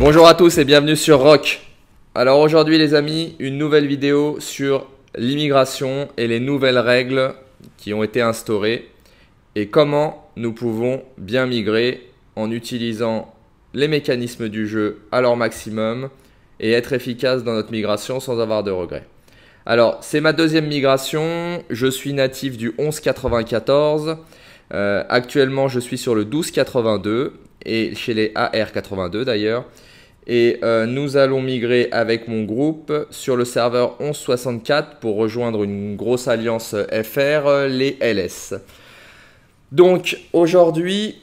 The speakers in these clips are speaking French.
Bonjour à tous et bienvenue sur Rock. Alors aujourd'hui les amis, une nouvelle vidéo sur l'immigration et les nouvelles règles qui ont été instaurées et comment nous pouvons bien migrer en utilisant les mécanismes du jeu à leur maximum et être efficace dans notre migration sans avoir de regrets. Alors c'est ma deuxième migration, je suis natif du 1194. Euh, actuellement, je suis sur le 1282 et chez les AR82 d'ailleurs. Et euh, nous allons migrer avec mon groupe sur le serveur 1164 pour rejoindre une grosse alliance FR, les LS. Donc aujourd'hui,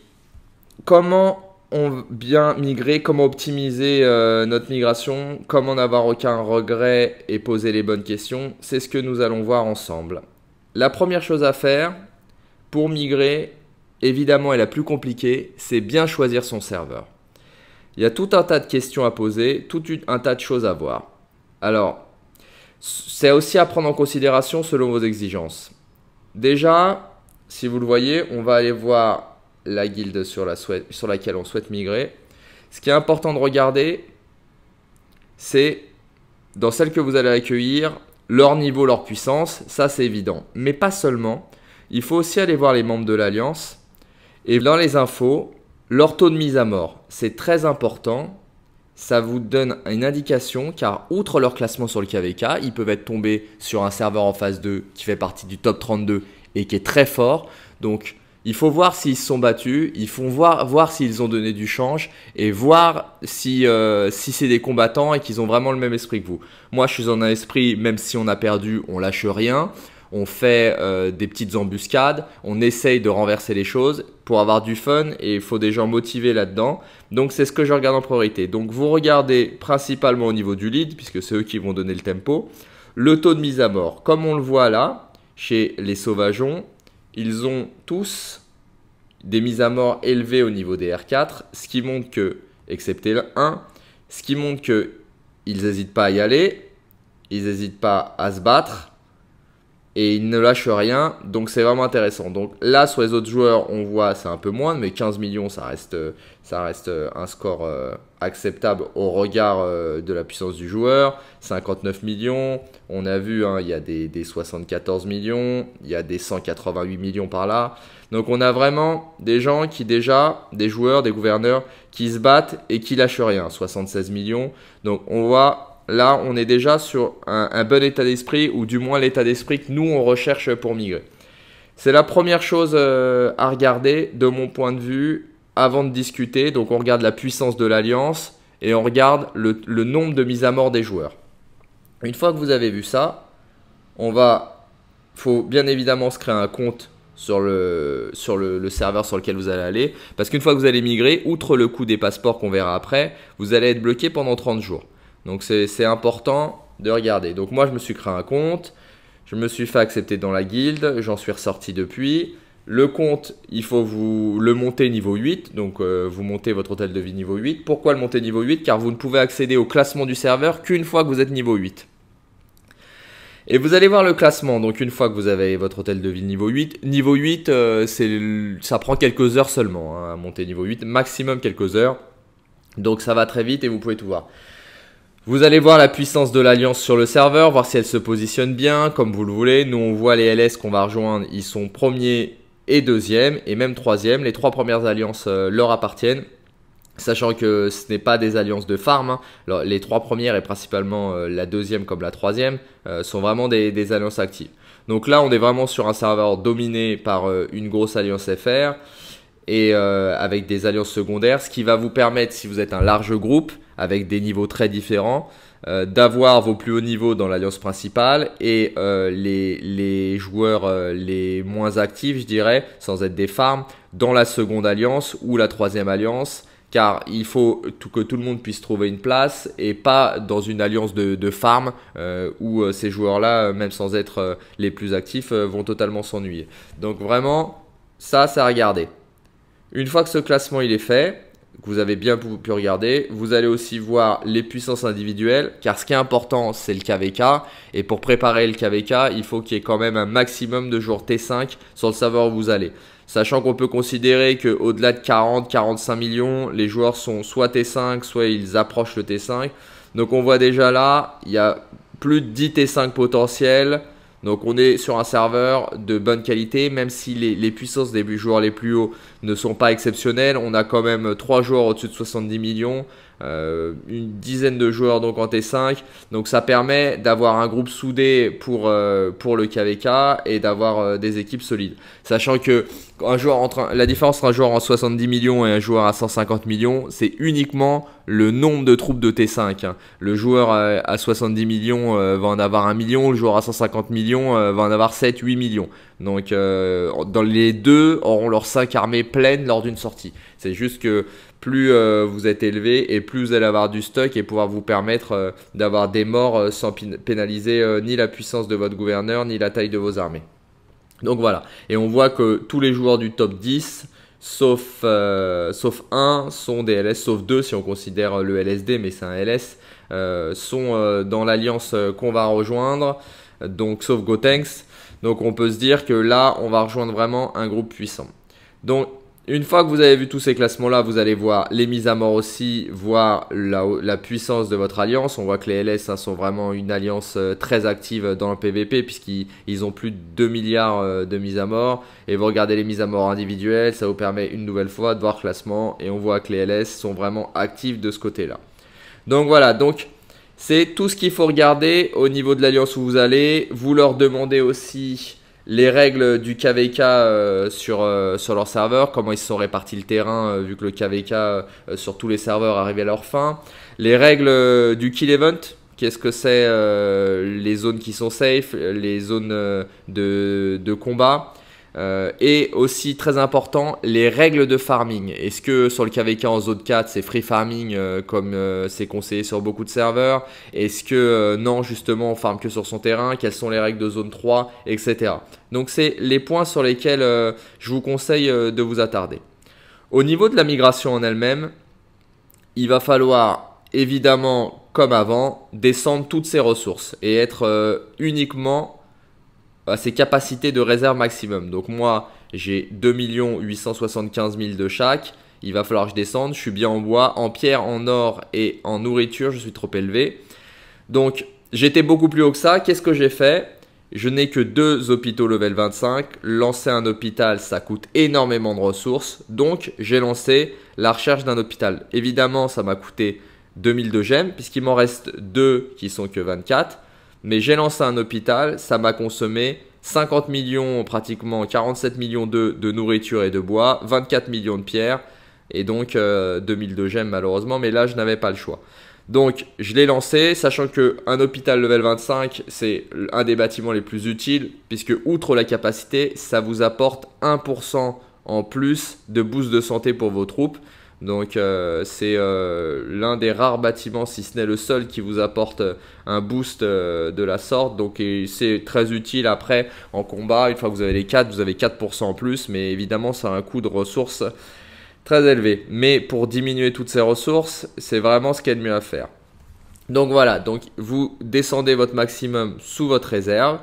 comment on bien migrer, comment optimiser euh, notre migration, comment n'avoir aucun regret et poser les bonnes questions, c'est ce que nous allons voir ensemble. La première chose à faire pour migrer, évidemment est la plus compliquée, c'est bien choisir son serveur. Il y a tout un tas de questions à poser, tout un tas de choses à voir. Alors, c'est aussi à prendre en considération selon vos exigences. Déjà, si vous le voyez, on va aller voir la guilde sur, sur laquelle on souhaite migrer. Ce qui est important de regarder, c'est dans celle que vous allez accueillir, leur niveau, leur puissance, ça c'est évident. Mais pas seulement, il faut aussi aller voir les membres de l'Alliance et dans les infos, leur taux de mise à mort, c'est très important. Ça vous donne une indication car outre leur classement sur le KVK, ils peuvent être tombés sur un serveur en phase 2 qui fait partie du top 32 et qui est très fort. Donc il faut voir s'ils se sont battus, il faut voir, voir s'ils ont donné du change et voir si, euh, si c'est des combattants et qu'ils ont vraiment le même esprit que vous. Moi je suis en un esprit, même si on a perdu, on lâche rien on fait euh, des petites embuscades, on essaye de renverser les choses pour avoir du fun et il faut des gens motivés là-dedans. Donc c'est ce que je regarde en priorité. Donc vous regardez principalement au niveau du lead, puisque c'est eux qui vont donner le tempo, le taux de mise à mort. Comme on le voit là, chez les sauvageons, ils ont tous des mises à mort élevées au niveau des R4, ce qui montre que, excepté le 1, ce qui montre que n'hésitent pas à y aller, ils n'hésitent pas à se battre, et il ne lâche rien, donc c'est vraiment intéressant. Donc là, sur les autres joueurs, on voit c'est un peu moins, mais 15 millions, ça reste, ça reste euh, un score euh, acceptable au regard euh, de la puissance du joueur. 59 millions, on a vu, hein, il y a des, des 74 millions, il y a des 188 millions par là. Donc on a vraiment des gens qui déjà, des joueurs, des gouverneurs, qui se battent et qui lâchent rien. 76 millions, donc on voit là, on est déjà sur un, bon état d'esprit, ou du moins l'état d'esprit que nous, on recherche pour migrer. C'est la première chose euh, à regarder de mon point de vue avant de discuter. Donc on regarde la puissance de l'alliance et on regarde le, nombre de mises à mort des joueurs. Une fois que vous avez vu ça, on va, faut bien évidemment se créer un compte sur le, sur le, serveur sur lequel vous allez aller. Parce qu'une fois que vous allez migrer, outre le coût des passeports qu'on verra après, vous allez être bloqué pendant 30 jours. Donc c'est important de regarder. Donc moi, je me suis créé un compte, je me suis fait accepter dans la guilde, j'en suis ressorti depuis. Le compte, il faut vous le monter niveau 8, donc euh, vous montez votre hôtel de vie niveau 8. Pourquoi le monter niveau 8 Car vous ne pouvez accéder au classement du serveur qu'une fois que vous êtes niveau 8. Et vous allez voir le classement, donc une fois que vous avez votre hôtel de ville niveau 8, niveau 8, euh, ça prend quelques heures seulement hein, à monter niveau 8, maximum quelques heures. Donc ça va très vite et vous pouvez tout voir. Vous allez voir la puissance de l'alliance sur le serveur, voir si elle se positionne bien, comme vous le voulez. Nous, on voit les LS qu'on va rejoindre, ils sont premier et deuxième, et même troisième. Les trois premières alliances euh, leur appartiennent. Sachant que ce n'est pas des alliances de farm, hein. les trois premières et principalement euh, la deuxième comme la troisième euh, sont vraiment des, des, alliances actives. Donc là on est vraiment sur un serveur dominé par une grosse alliance FR et euh, avec des alliances secondaires, ce qui va vous permettre, si vous êtes un large groupe, avec des niveaux très différents, euh, d'avoir vos plus hauts niveaux dans l'alliance principale et euh, les, joueurs les moins actifs, je dirais, sans être des farms, dans la seconde alliance ou la troisième alliance, car il faut que tout le monde puisse trouver une place et pas dans une alliance de, de farm où ces joueurs-là, même sans être les plus actifs, vont totalement s'ennuyer. Donc vraiment, ça, c'est à regarder. Une fois que ce classement il est fait, que vous avez bien pu regarder, vous allez aussi voir les puissances individuelles, car ce qui est important, c'est le KVK. Et pour préparer le KVK, il faut qu'il y ait quand même un maximum de jours T5 sur le savoir où vous allez. Sachant qu'on peut considérer qu'au-delà de 40, 45 millions, les joueurs sont soit T5, soit ils approchent le T5. Donc on voit déjà là, il y a plus de 10 T5 potentiels. Donc on est sur un serveur de bonne qualité, même si les, puissances des joueurs les plus hauts ne sont pas exceptionnelles. On a quand même 3 joueurs au-dessus de 70 millions. Euh, une dizaine de joueurs donc en T5. Donc ça permet d'avoir un groupe soudé pour, euh, pour le KVK et d'avoir euh, des équipes solides. Sachant que un joueur entre, la différence entre un joueur en 70 millions et un joueur à 150 millions, c'est uniquement le nombre de troupes de T5. Hein. Le joueur à 70 millions va en avoir 1 million, le joueur à 150 millions va en avoir 7-8 millions. Donc dans les deux auront leurs 5 armées pleines lors d'une sortie. C'est juste que plus euh, vous êtes élevé et plus vous allez avoir du stock et pouvoir vous permettre euh, d'avoir des morts euh, sans pénaliser ni la puissance de votre gouverneur ni la taille de vos armées. Donc voilà. Et on voit que tous les joueurs du top 10 sauf, sauf 1 sont des LS, sauf 2 si on considère le LSD, mais c'est un LS, sont dans l'alliance qu'on va rejoindre, donc sauf Gotenks. Donc on peut se dire que là, on va rejoindre vraiment un groupe puissant. Donc une fois que vous avez vu tous ces classements-là, vous allez voir les mises à mort aussi, voir la, puissance de votre alliance. On voit que les LS hein, sont vraiment une alliance euh, très active dans le PVP puisqu'ils ont plus de 2 milliards euh, de mises à mort. Et vous regardez les mises à mort individuelles, ça vous permet une nouvelle fois de voir classement. Et on voit que les LS sont vraiment actifs de ce côté-là. Donc voilà, donc c'est tout ce qu'il faut regarder au niveau de l'alliance où vous allez. Vous leur demandez aussi les règles du KVK euh, euh, sur, leur serveur, comment ils se sont répartis le terrain euh, vu que le KVK sur tous les serveurs arrivait à leur fin, les règles du kill event, qu'est-ce que c'est les zones qui sont safe, les zones de, de, combat. et aussi très important, les règles de farming. Est-ce que sur le KVK en zone 4, c'est free farming comme c'est conseillé sur beaucoup de serveurs Est-ce que non, justement, on farm que sur son terrain Quelles sont les règles de zone 3, etc. Donc c'est les points sur lesquels euh, je vous conseille euh, de vous attarder. Au niveau de la migration en elle-même, il va falloir évidemment, comme avant, descendre toutes ses ressources et être euh, uniquement à ses capacités de réserve maximum. Donc moi, j'ai 2 875 000 de chaque. Il va falloir que je descende. Je suis bien en bois, en pierre, en or et en nourriture. Je suis trop élevé. Donc j'étais beaucoup plus haut que ça. Qu'est-ce que j'ai fait je n'ai que deux hôpitaux level 25. Lancer un hôpital, ça coûte énormément de ressources. Donc, j'ai lancé la recherche d'un hôpital. Évidemment, ça m'a coûté 2000 de gemmes, puisqu'il m'en reste deux qui sont que 24. Mais j'ai lancé un hôpital, ça m'a consommé 50 millions, pratiquement 47 millions de, de nourriture et de bois, 24 millions de pierres, et donc 2002 euh, 2000 de gemmes malheureusement, mais là je n'avais pas le choix. Donc je l'ai lancé, sachant qu'un hôpital level 25, c'est un des bâtiments les plus utiles, puisque outre la capacité, ça vous apporte 1% en plus de boost de santé pour vos troupes. Donc euh, c'est euh, l'un des rares bâtiments, si ce n'est le seul, qui vous apporte euh, un boost de la sorte. Donc c'est très utile après en combat. Une fois que vous avez les 4, vous avez 4% en plus. Mais évidemment, ça a un coût de ressources très élevé. Mais pour diminuer toutes ces ressources, c'est vraiment ce qu'il y a de mieux à faire. Donc voilà, donc vous descendez votre maximum sous votre réserve.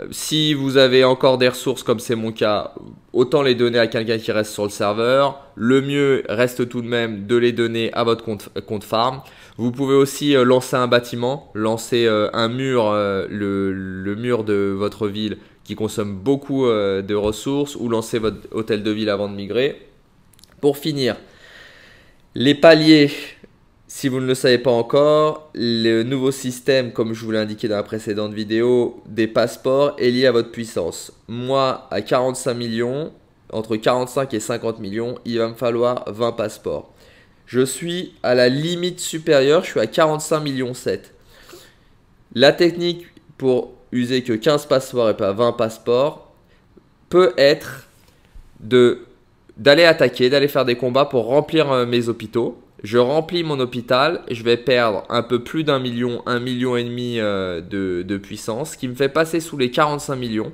Euh, si vous avez encore des ressources comme c'est mon cas, autant les donner à quelqu'un qui reste sur le serveur. Le mieux reste tout de même de les donner à votre compte, euh, compte farm. Vous pouvez aussi euh, lancer un bâtiment, lancer un mur, le, le mur de votre ville qui consomme beaucoup de ressources, ou lancer votre hôtel de ville avant de migrer. Pour finir, les paliers, si vous ne le savez pas encore, le nouveau système, comme je vous l'ai indiqué dans la précédente vidéo, des passeports est lié à votre puissance. Moi, à 45 millions, entre 45 et 50 millions, il va me falloir 20 passeports. Je suis à la limite supérieure, je suis à 45 millions 7. La technique pour user que 15 passeports et pas 20 passeports peut être de d'aller attaquer, d'aller faire des combats pour remplir euh, mes hôpitaux. Je remplis mon hôpital, je vais perdre un peu plus d'un million, un million et demi euh, de, puissance, ce qui me fait passer sous les 45 millions,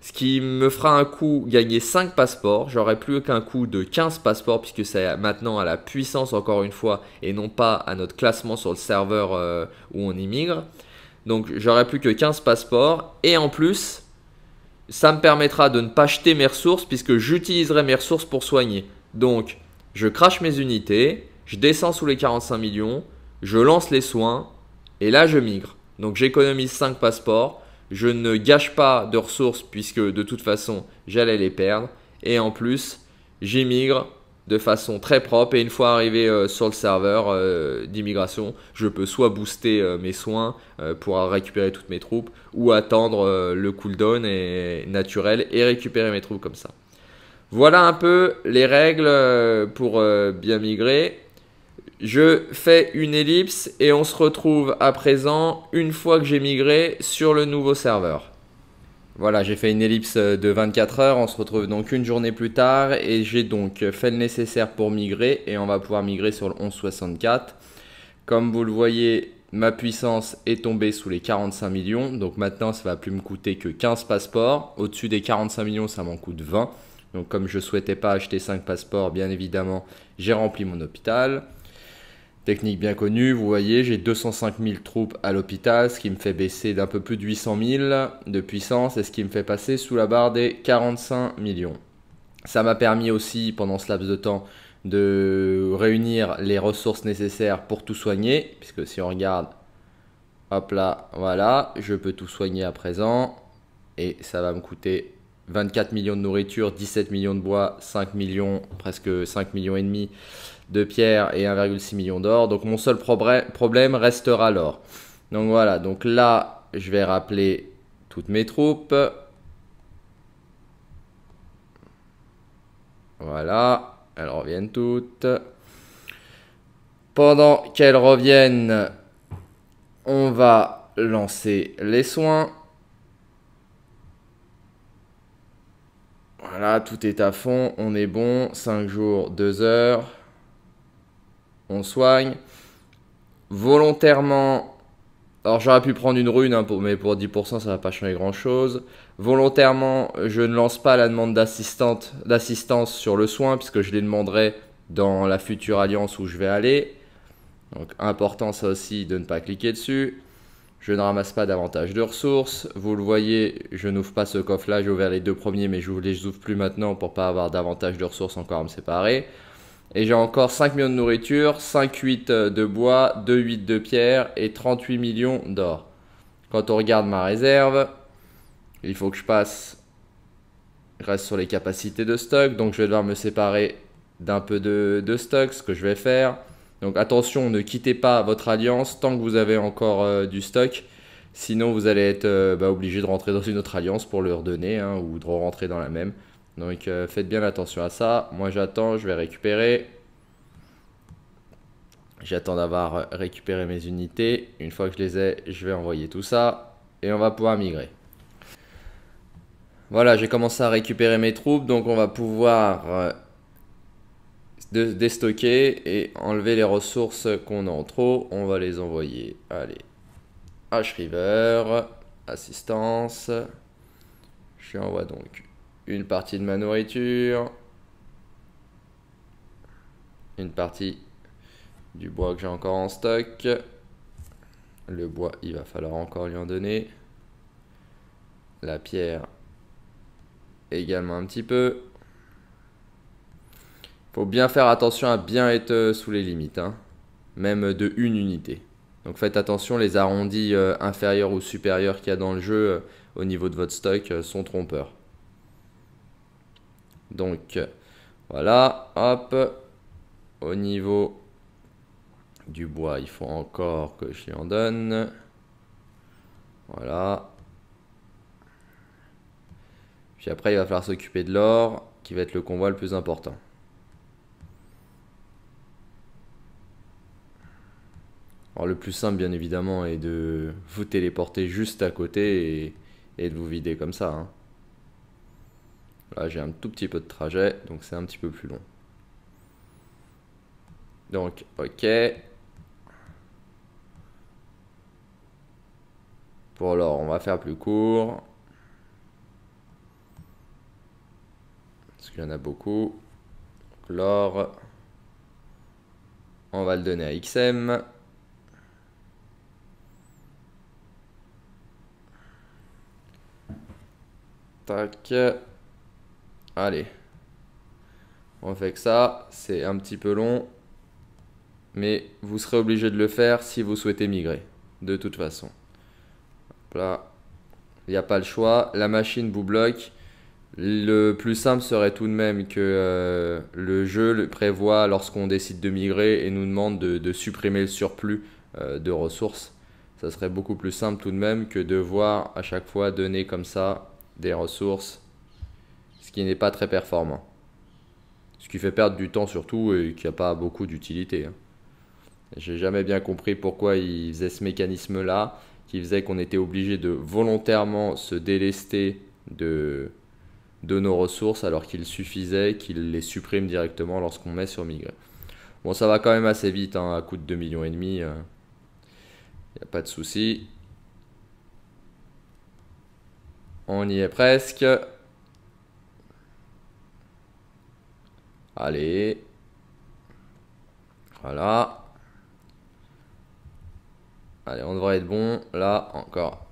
ce qui me fera un coup gagner 5 passeports, j'aurai plus qu'un coup de 15 passeports puisque c'est maintenant à la puissance encore une fois et non pas à notre classement sur le serveur euh, où on immigre. Donc j'aurai plus que 15 passeports et en plus ça me permettra de ne pas jeter mes ressources puisque j'utiliserai mes ressources pour soigner. Donc, je crache mes unités, je descends sous les 45 millions, je lance les soins et là je migre. Donc j'économise 5 passeports, je ne gâche pas de ressources puisque de toute façon j'allais les perdre et en plus j'immigre de façon très propre. Et une fois arrivé euh, sur le serveur euh, d'immigration, je peux soit booster euh, mes soins pour récupérer toutes mes troupes, ou attendre le cooldown et, naturel et récupérer mes troupes comme ça. Voilà un peu les règles pour bien migrer. Je fais une ellipse et on se retrouve à présent une fois que j'ai migré sur le nouveau serveur. Voilà, j'ai fait une ellipse euh, de 24 heures, on se retrouve donc une journée plus tard et j'ai donc fait le nécessaire pour migrer et on va pouvoir migrer sur le 1164. Comme vous le voyez, ma puissance est tombée sous les 45 millions, donc maintenant ça va plus me coûter que 15 passeports. Au-dessus des 45 millions, ça m'en coûte 20. Donc comme je ne souhaitais pas acheter 5 passeports, bien évidemment, j'ai rempli mon hôpital. Technique bien connue, vous voyez, j'ai 205 000 troupes à l'hôpital, ce qui me fait baisser d'un peu plus de 800 000 de puissance et ce qui me fait passer sous la barre des 45 millions. Ça m'a permis aussi, pendant ce laps de temps, de réunir les ressources nécessaires pour tout soigner, puisque si on regarde, hop là, voilà, je peux tout soigner à présent, et ça va me coûter 24 millions de nourriture, 17 millions de bois, 5 millions, presque 5 millions et demi de pierre et 1,6 million d'or. Donc mon seul problème restera l'or. Donc voilà, donc là, je vais rappeler toutes mes troupes. Voilà, elles reviennent toutes. Pendant qu'elles reviennent, on va lancer les soins. Voilà, tout est à fond, on est bon. 5 jours, 2 heures. On soigne. Volontairement. Alors j'aurais pu prendre une rune, hein, pour, mais pour 10% ça ne va pas changer grand chose. Volontairement, je ne lance pas la demande d'assistance sur le soin, puisque je les demanderai dans la future alliance où je vais aller. Donc important ça aussi de ne pas cliquer dessus. Je ne ramasse pas davantage de ressources. Vous le voyez, je n'ouvre pas ce coffre-là. J'ai ouvert les deux premiers, mais je ne les ouvre plus maintenant pour ne pas avoir davantage de ressources encore à me séparer. Et j'ai encore 5 millions de nourriture, 5 8 de bois, 2 8 de pierre et 38 millions d'or. Quand on regarde ma réserve, il faut que je passe, reste sur les capacités de stock. Donc je vais devoir me séparer d'un peu de, de stock, ce que je vais faire. Donc attention, ne quittez pas votre alliance tant que vous avez encore euh, du stock. Sinon, vous allez être euh, bah, obligé de rentrer dans une autre alliance pour leur donner hein, ou de rentrer dans la même. Donc euh, faites bien attention à ça. Moi, j'attends, je vais récupérer. J'attends d'avoir récupéré mes unités. Une fois que je les ai, je vais envoyer tout ça et on va pouvoir migrer. Voilà, j'ai commencé à récupérer mes troupes, donc on va pouvoir de déstocker et enlever les ressources qu'on a en trop. On va les envoyer. Allez. H River, assistance. Je lui envoie donc une partie de ma nourriture. Une partie du bois que j'ai encore en stock. Le bois, il va falloir encore lui en donner. La pierre, également un petit peu. Faut bien faire attention à bien être euh, sous les limites, hein. même de une unité. Donc faites attention, les arrondis euh, inférieurs ou supérieurs qu'il y a dans le jeu euh, au niveau de votre stock sont trompeurs. Donc voilà, hop, au niveau du bois, il faut encore que je lui en donne. Voilà. Puis après, il va falloir s'occuper de l'or, qui va être le convoi le plus important. Alors le plus simple, bien évidemment, est de vous téléporter juste à côté et, de vous vider comme ça. Hein. Là, j'ai un tout petit peu de trajet, donc c'est un petit peu plus long. Donc, ok. Pour l'or, on va faire plus court. Parce qu'il y en a beaucoup. L'or, on va le donner à XM. Allez. On fait que ça. C'est un petit peu long. Mais vous serez obligé de le faire si vous souhaitez migrer. De toute façon. Là, il n'y a pas le choix. La machine vous bloque. Le plus simple serait tout de même que euh, le jeu le prévoit lorsqu'on décide de migrer et nous demande de, supprimer le surplus euh, de ressources. Ça serait beaucoup plus simple tout de même que de voir à chaque fois donner comme ça des ressources, ce qui n'est pas très performant. Ce qui fait perdre du temps surtout et qui n'a pas beaucoup d'utilité. Hein. J'ai jamais bien compris pourquoi ils faisaient ce mécanisme-là, qui faisait qu'on était obligé de volontairement se délester de, de nos ressources alors qu'il suffisait qu'ils les suppriment directement lorsqu'on met sur migrer. Bon, ça va quand même assez vite, hein, à coût de 2,5 millions et demi. Il euh, n'y a pas de souci. On y est presque. Allez. Voilà. Allez, on devrait être bon. Là, encore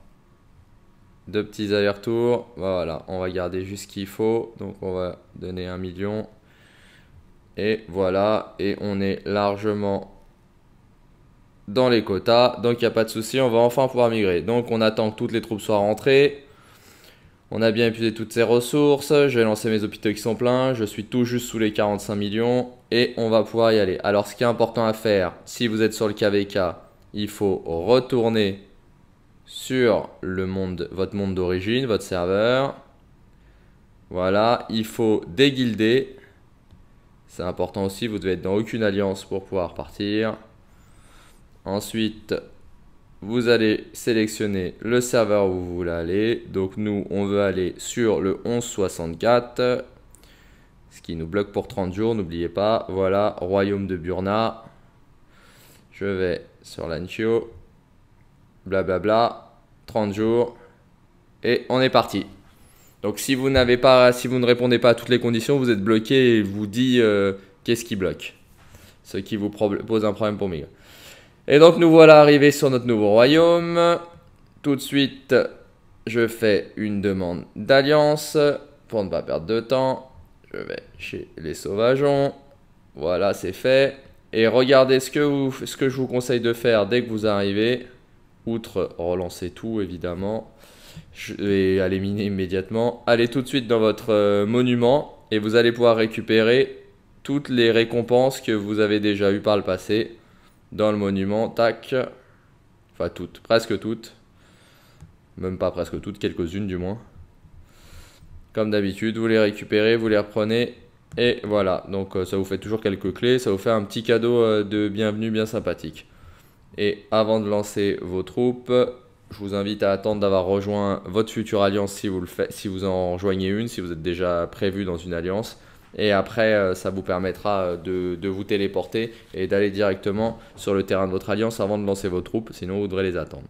deux petits allers-retours. Voilà, on va garder juste ce qu'il faut. Donc, on va donner un million. Et voilà, et on est largement dans les quotas. Donc, il n'y a pas de souci, on va enfin pouvoir migrer. Donc, on attend que toutes les troupes soient rentrées. On a bien épuisé toutes ses ressources, j'ai lancé mes hôpitaux qui sont pleins, je suis tout juste sous les 45 millions et on va pouvoir y aller. Alors ce qui est important à faire, si vous êtes sur le KVK, il faut retourner sur le monde, votre monde d'origine, votre serveur. Voilà, il faut déguilder. C'est important aussi, vous devez être dans aucune alliance pour pouvoir partir. Ensuite, vous allez sélectionner le serveur où vous voulez aller. Donc nous, on veut aller sur le 1164, ce qui nous bloque pour 30 jours, n'oubliez pas. Voilà, royaume de Burna. Je vais sur bla blablabla, 30 jours, et on est parti. Donc si vous, n'avez pas, si vous ne répondez pas à toutes les conditions, vous êtes bloqué et il vous dit euh, qu'est-ce qui bloque. Ce qui vous pose un problème pour migrer. Et donc nous voilà arrivés sur notre nouveau royaume. Tout de suite, je fais une demande d'alliance pour ne pas perdre de temps. Je vais chez les sauvageons. Voilà, c'est fait. Et regardez ce que, vous, ce que je vous conseille de faire dès que vous arrivez. Outre relancer tout, évidemment. Je vais aller miner immédiatement. Allez tout de suite dans votre euh, monument et vous allez pouvoir récupérer toutes les récompenses que vous avez déjà eues par le passé dans le monument. Tac. Enfin, toutes, presque toutes. Même pas presque toutes, quelques-unes du moins. Comme d'habitude, vous les récupérez, vous les reprenez. Et voilà, donc euh, ça vous fait toujours quelques clés, ça vous fait un petit cadeau euh, de bienvenue bien sympathique. Et avant de lancer vos troupes, je vous invite à attendre d'avoir rejoint votre future alliance si vous, le si vous en rejoignez une, si vous êtes déjà prévu dans une alliance. Et après, euh, ça vous permettra euh, de, vous téléporter et d'aller directement sur le terrain de votre alliance avant de lancer vos troupes, sinon vous devrez les attendre.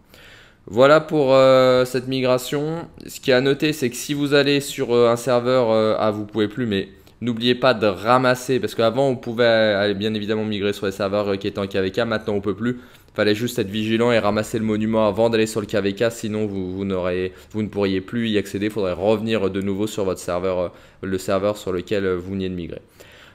Voilà pour euh, cette migration. Ce qui est à noter, c'est que si vous allez sur un serveur, à ne ah, vous pouvez plus, mais n'oubliez pas de ramasser, parce qu'avant on pouvait bien évidemment migrer sur les serveurs qui étaient en KVK, maintenant on peut plus. Fallait juste être vigilant et ramasser le monument avant d'aller sur le KVK, sinon vous, vous, vous ne pourriez plus y accéder. Il faudrait revenir de nouveau sur votre serveur, euh, le serveur sur lequel euh, vous veniez de migrer.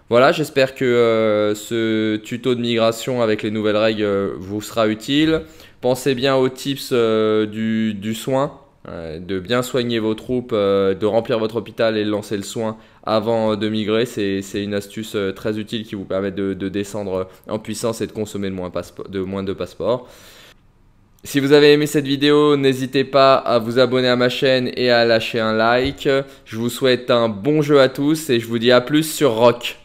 Voilà, j'espère que euh, ce tuto de migration avec les nouvelles règles vous sera utile. Pensez bien aux tips du soin de bien soigner vos troupes, euh, de remplir votre hôpital et de lancer le soin avant euh, de migrer, c'est une astuce euh, très utile qui vous permet de, descendre en puissance et de consommer de moins, de, moins de passeports. Si vous avez aimé cette vidéo, n'hésitez pas à vous abonner à ma chaîne et à lâcher un like. Je vous souhaite un bon jeu à tous et je vous dis à plus sur Rock.